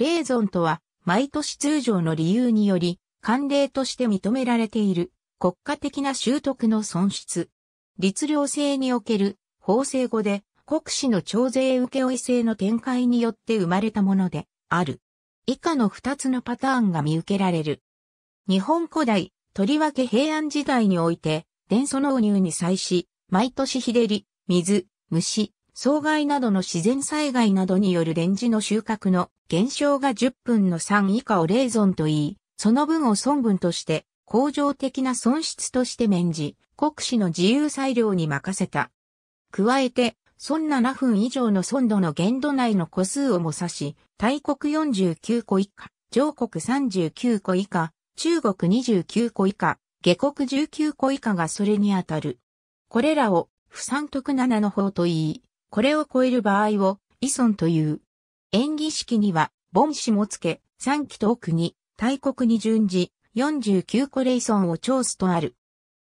レーゾンとは、毎年通常の理由により、慣例として認められている国家的な習得の損失。律令制における法制語で国史の徴税請負制の展開によって生まれたものである。以下の二つのパターンが見受けられる。日本古代、とりわけ平安時代において、伝祖納入に際し、毎年日照り、水、虫、障害などの自然災害などによる電磁の収穫の減少が10分の3以下を霊存と言い、その分を損分として、恒常的な損失として免じ、国史の自由裁量に任せた。加えて、損7分以上の損度の限度内の個数をも指し、大国49個以下、上国39個以下、中国29個以下、下国19個以下がそれにあたる。これらを、不三徳7の方と言い、これを超える場合を、依存という。演技式には、盆子もつけ、三期と奥に、大国に順次、49個レイソンを調すとある。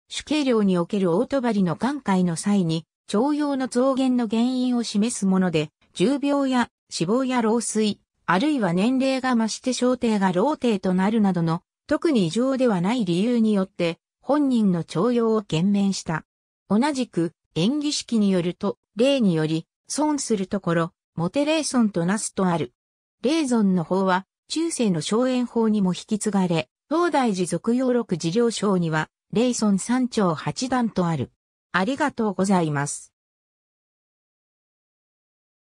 主計量におけるオートバリの寛解の際に、徴用の増減の原因を示すもので、重病や死亡や老衰、あるいは年齢が増して小艇が老定となるなどの、特に異常ではない理由によって、本人の徴用を減免した。同じく、演技式によると、例により、損するところ、モテレーソンとなすとある。レーゾンの法は、中世の荘園法にも引き継がれ、東大寺俗用録事業省には、レイソン三丁八段とある。ありがとうございます。